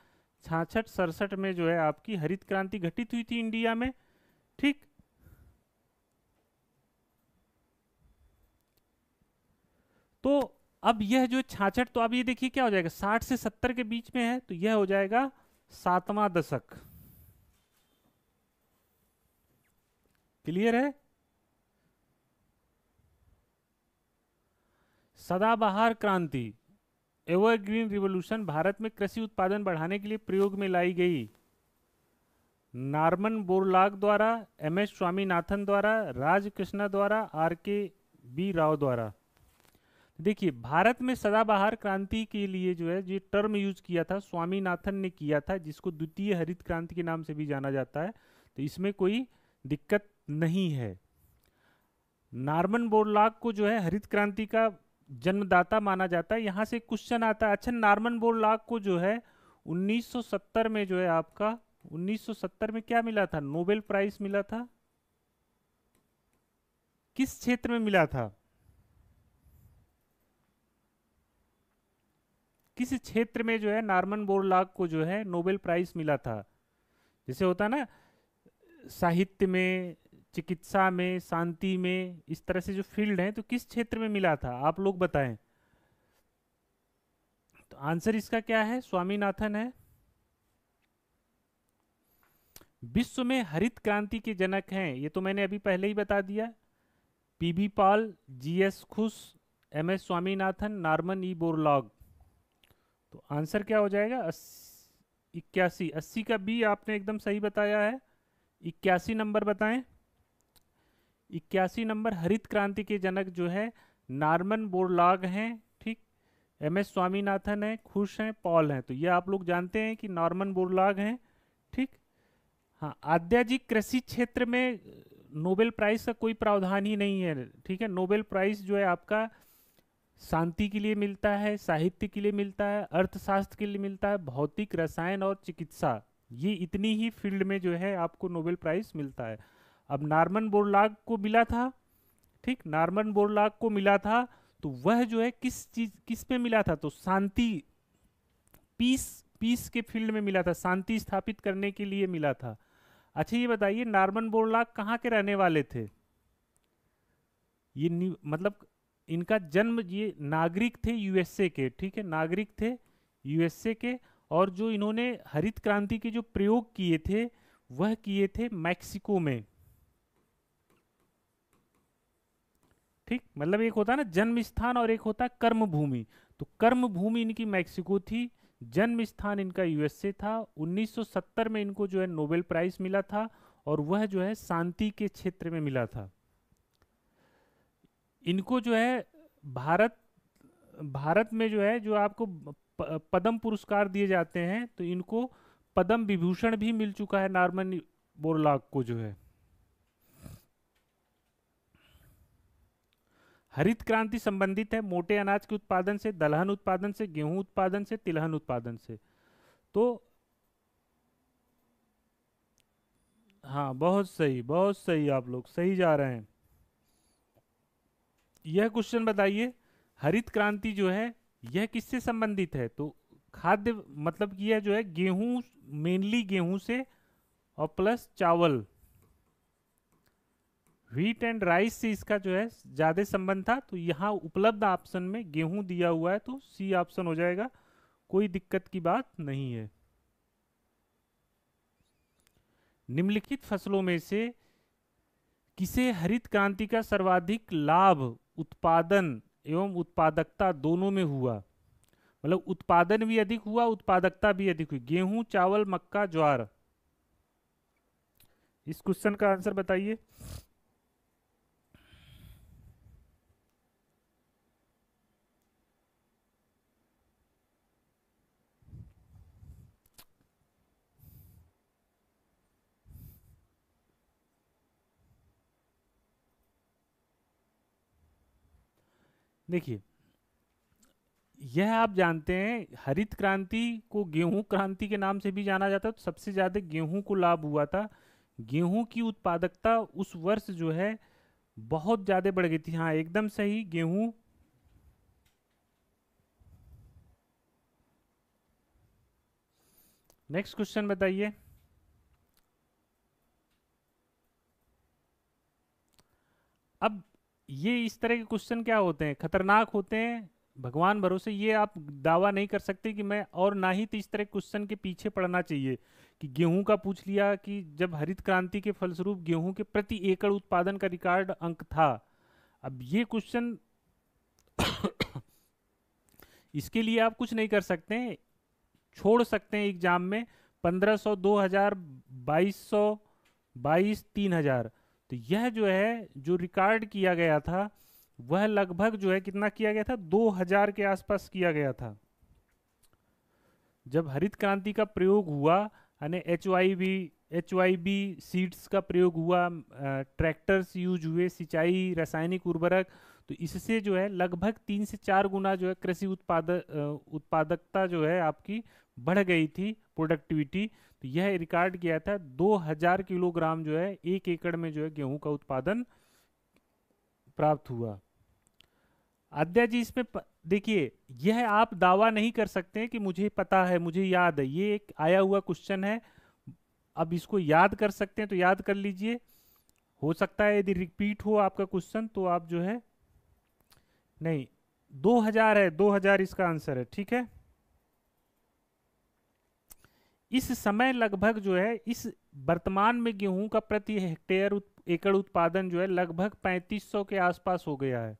छाछठ सड़सठ में जो है आपकी हरित क्रांति घटित हुई थी इंडिया में ठीक तो अब यह जो छाछठ तो अब ये देखिए क्या हो जाएगा साठ से सत्तर के बीच में है तो यह हो जाएगा सातवां दशक क्लियर है सदाबहार क्रांति एवरग्रीन रिवोल्यूशन भारत में कृषि उत्पादन बढ़ाने के लिए प्रयोग में लाई गई नार्मन बोरलाग द्वारा एम एस स्वामीनाथन द्वारा राजकृष्णा द्वारा आर के बी राव द्वारा देखिए भारत में सदाबहार क्रांति के लिए जो है जो टर्म यूज किया था स्वामीनाथन ने किया था जिसको द्वितीय हरित क्रांति के नाम से भी जाना जाता है तो इसमें कोई दिक्कत नहीं है नार्मन बोरलाग को जो है हरित क्रांति का जन्मदाता माना जाता है यहाँ से क्वेश्चन आता है अच्छा नार्मन बोरलाग को जो है 1970 में जो है आपका 1970 में क्या मिला था नोबेल प्राइज मिला था किस क्षेत्र में मिला था किस क्षेत्र में जो है नार्मन बोरलाग को जो है नोबेल प्राइज मिला था जैसे होता है ना साहित्य में चिकित्सा में शांति में इस तरह से जो फील्ड है तो किस क्षेत्र में मिला था आप लोग बताएं तो आंसर इसका क्या है स्वामीनाथन है विश्व में हरित क्रांति के जनक हैं ये तो मैंने अभी पहले ही बता दिया PB Pal GS Khush M S Swaminathan Norman E Borlaug तो आंसर क्या हो जाएगा इक्यासी अस्सी का बी आपने एकदम सही बताया है इक्यासी नंबर बताएं इक्यासी नंबर हरित क्रांति के जनक जो है नार्मन बोरलाग हैं ठीक एम एस स्वामीनाथन हैं खुश हैं पॉल हैं तो ये आप लोग जानते हैं कि नॉर्मन बोरलाग हैं ठीक हाँ आद्या जी कृषि क्षेत्र में नोबेल प्राइज़ का कोई प्रावधान ही नहीं है ठीक है नोबेल प्राइज़ जो है आपका शांति के लिए मिलता है साहित्य के लिए मिलता है अर्थशास्त्र के लिए मिलता है भौतिक रसायन और चिकित्सा ये इतनी ही फील्ड में जो है आपको नोबेल प्राइज़ मिलता है अब नार्मन बोरलाग को मिला था ठीक नार्मन बोरलाग को मिला था तो वह जो है किस चीज किस पे मिला था तो शांति पीस पीस के फील्ड में मिला था शांति स्थापित करने के लिए मिला था अच्छा ये बताइए नार्मन बोरलाग कहाँ के रहने वाले थे ये मतलब इनका जन्म ये नागरिक थे यूएसए के ठीक है नागरिक थे यूएसए के और जो इन्होंने हरित क्रांति के जो प्रयोग किए थे वह किए थे मैक्सिको में ठीक मतलब एक होता है ना जन्म स्थान और एक होता है कर्म भूमि तो कर्म भूमि इनकी मैक्सिको थी जन्म स्थान इनका यूएसए था 1970 में इनको जो है नोबेल प्राइज मिला था और वह जो है शांति के क्षेत्र में मिला था इनको जो है भारत भारत में जो है जो आपको पद्म पुरस्कार दिए जाते हैं तो इनको पद्म विभूषण भी मिल चुका है नॉर्मन बोरलाग को जो है हरित क्रांति संबंधित है मोटे अनाज के उत्पादन से दलहन उत्पादन से गेहूं उत्पादन से तिलहन उत्पादन से तो हाँ बहुत सही बहुत सही आप लोग सही जा रहे हैं यह क्वेश्चन बताइए हरित क्रांति जो है यह किससे संबंधित है तो खाद्य मतलब कि यह जो है गेहूं मेनली गेहूं से और प्लस चावल व्हीट एंड राइस से इसका जो है ज़्यादा संबंध था तो यहाँ उपलब्ध ऑप्शन में गेहूं दिया हुआ है तो सी ऑप्शन हो जाएगा कोई दिक्कत की बात नहीं है निम्नलिखित फसलों में से किसे हरित क्रांति का सर्वाधिक लाभ उत्पादन एवं उत्पादकता दोनों में हुआ मतलब उत्पादन भी अधिक हुआ उत्पादकता भी अधिक हुई गेहूं चावल मक्का ज्वार इस क्वेश्चन का आंसर बताइए देखिए यह आप जानते हैं हरित क्रांति को गेहूं क्रांति के नाम से भी जाना जाता है तो सबसे ज़्यादा गेहूं को लाभ हुआ था गेहूं की उत्पादकता उस वर्ष जो है बहुत ज़्यादा बढ़ गई थी हाँ एकदम सही गेहूं नेक्स्ट क्वेश्चन बताइए अब ये इस तरह के क्वेश्चन क्या होते हैं खतरनाक होते हैं भगवान भरोसे ये आप दावा नहीं कर सकते कि मैं और ना ही तो इस तरह क्वेश्चन के पीछे पड़ना चाहिए कि गेहूं का पूछ लिया कि जब हरित क्रांति के फलस्वरूप गेहूं के प्रति एकड़ उत्पादन का रिकॉर्ड अंक था अब ये क्वेश्चन इसके लिए आप कुछ नहीं कर सकते हैं छोड़ सकते हैं एग्जाम में पंद्रह सौ दो हजार बाईस सौ बाईस तीन हजार तो यह जो है जो रिकॉर्ड किया गया था वह लगभग जो है कितना किया गया था 2000 के आसपास किया गया था जब हरित क्रांति का प्रयोग हुआ यानी H Y B H Y B seeds का प्रयोग हुआ ट्रैक्टर्स यूज हुए सिंचाई रासायनिक उर्वरक तो इससे जो है लगभग तीन से चार गुना जो है कृषि उत्पादक उत्पादकता जो है आपकी बढ़ गई थी प्रोडक्टिविटी तो यह रिकॉर्ड किया था 2000 किलोग्राम जो है एक एकड़ में जो है गेहूं का उत्पादन प्राप्त हुआ आद्या जी इसमें देखिए यह आप दावा नहीं कर सकते कि मुझे पता है मुझे याद है ये एक आया हुआ क्वेश्चन है अब इसको याद कर सकते हैं तो याद कर लीजिए हो सकता है यदि रिपीट हो आपका क्वेश्चन तो आप जो है नहीं 2000 है 2000 इसका आंसर है ठीक है इस समय लगभग जो है इस वर्तमान में गेहूं का प्रति हेक्टेयर उत, एकड़ उत्पादन जो है लगभग 3500 के आसपास हो गया है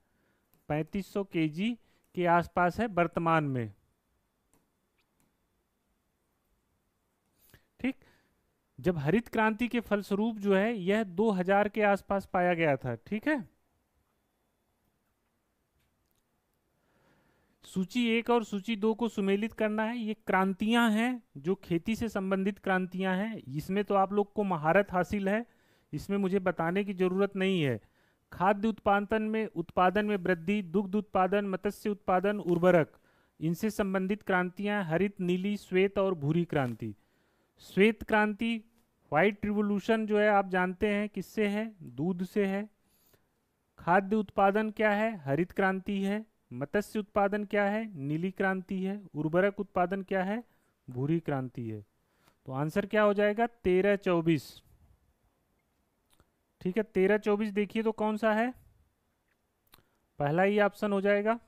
3500 केजी के आसपास है वर्तमान में ठीक जब हरित क्रांति के फलस्वरूप जो है यह 2000 के आसपास पाया गया था ठीक है सूची एक और सूची दो को सुमेलित करना है ये क्रांतियां हैं जो खेती से संबंधित क्रांतियां हैं इसमें तो आप लोग को महारत हासिल है इसमें मुझे बताने की ज़रूरत नहीं है खाद्य उत्पादन में उत्पादन में वृद्धि दुग्ध उत्पादन मत्स्य उत्पादन उर्वरक इनसे संबंधित क्रांतियां हरित नीली श्वेत और भूरी क्रांति श्वेत क्रांति व्हाइट रिवोल्यूशन जो है आप जानते हैं किससे है दूध से है खाद्य उत्पादन क्या है हरित क्रांति है मत्स्य उत्पादन क्या है नीली क्रांति है उर्वरक उत्पादन क्या है भूरी क्रांति है तो आंसर क्या हो जाएगा तेरह चौबीस ठीक है तेरह चौबीस देखिए तो कौन सा है पहला ही ऑप्शन हो जाएगा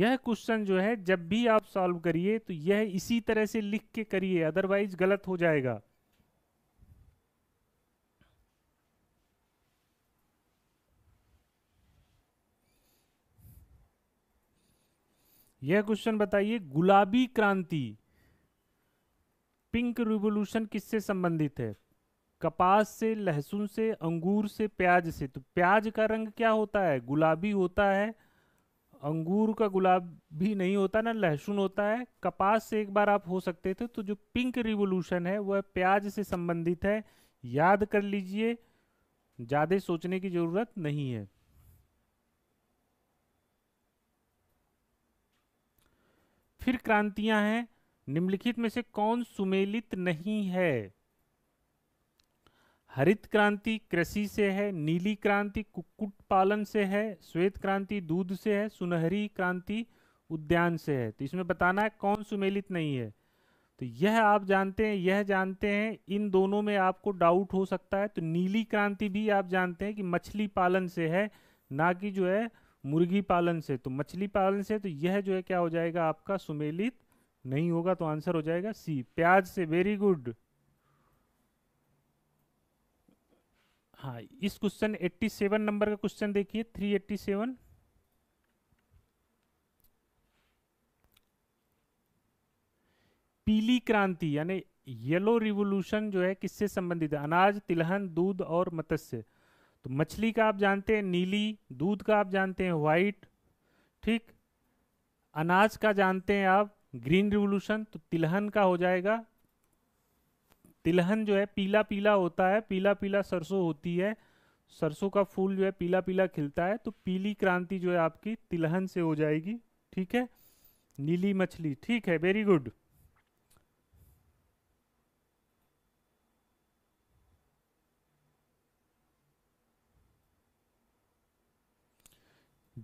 यह क्वेश्चन जो है जब भी आप सॉल्व करिए तो यह इसी तरह से लिख के करिए अदरवाइज गलत हो जाएगा यह क्वेश्चन बताइए गुलाबी क्रांति पिंक रिवोल्यूशन किससे संबंधित है कपास से लहसुन से अंगूर से प्याज से तो प्याज का रंग क्या होता है गुलाबी होता है अंगूर का गुलाब भी नहीं होता ना लहसुन होता है कपास से एक बार आप हो सकते थे तो जो पिंक रिवोल्यूशन है वह प्याज से संबंधित है याद कर लीजिए ज़्यादा सोचने की ज़रूरत नहीं है फिर क्रांतियां हैं निम्नलिखित में से कौन सुमेलित नहीं है हरित क्रांति कृषि से है नीली क्रांति कुक्कुट पालन से है श्वेत क्रांति दूध से है सुनहरी क्रांति उद्यान से है तो इसमें बताना है कौन सुमेलित नहीं है तो यह आप जानते हैं यह जानते हैं इन दोनों में आपको डाउट हो सकता है तो नीली क्रांति भी आप जानते हैं कि मछली पालन से है ना कि जो है मुर्गी पालन से तो मछली पालन से तो यह जो है क्या हो जाएगा आपका सुमेलित नहीं होगा तो आंसर हो जाएगा सी प्याज से वेरी गुड हाँ इस क्वेश्चन 87 नंबर का क्वेश्चन देखिए 387 पीली क्रांति यानी येलो रिवॉल्यूशन जो है किससे संबंधित है अनाज तिलहन दूध और मत्स्य तो मछली का आप जानते हैं नीली दूध का आप जानते हैं वाइट ठीक अनाज का जानते हैं आप ग्रीन रिवोल्यूशन तो तिलहन का हो जाएगा तिलहन जो है पीला पीला होता है पीला पीला सरसों होती है सरसों का फूल जो है पीला पीला खिलता है तो पीली क्रांति जो है आपकी तिलहन से हो जाएगी ठीक है नीली मछली ठीक है वेरी गुड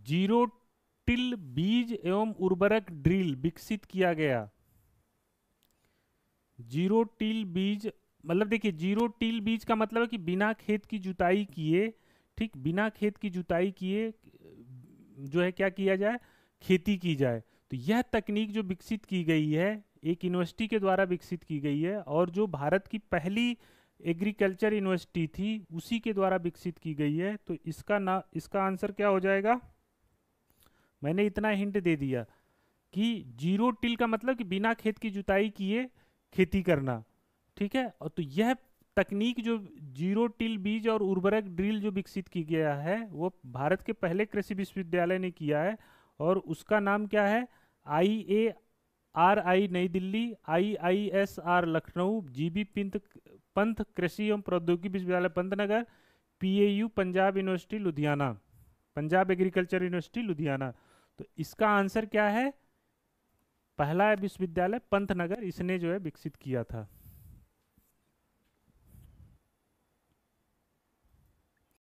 जीरो टिल बीज एवं उर्वरक ड्रिल विकसित किया गया जीरो टिल बीज मतलब देखिए जीरो टिल बीज का मतलब है कि बिना खेत की जुताई किए ठीक बिना खेत की जुताई किए जो है क्या किया जाए खेती की जाए तो यह तकनीक जो विकसित की गई है एक यूनिवर्सिटी के द्वारा विकसित की गई है और जो भारत की पहली एग्रीकल्चर यूनिवर्सिटी थी उसी के द्वारा विकसित की गई है तो इसका ना इसका आंसर क्या हो जाएगा मैंने इतना हिंट दे दिया कि जीरो टिल का मतलब कि बिना खेत की जुताई किए खेती करना ठीक है और तो यह तकनीक जो जीरो टिल बीज और उर्वरक ड्रिल जो विकसित की गया है वो भारत के पहले कृषि विश्वविद्यालय ने किया है और उसका नाम क्या है आई ए R I Nai Delhi I I S R Lucknow G B पिंत पंथ कृषि एवं प्रौद्योगिकी विश्वविद्यालय Pantnagar P A U Punjab University Ludhiana Punjab Agriculture University Ludhiana तो इसका आंसर क्या है पहला विश्वविद्यालय पंतनगर इसने जो है विकसित किया था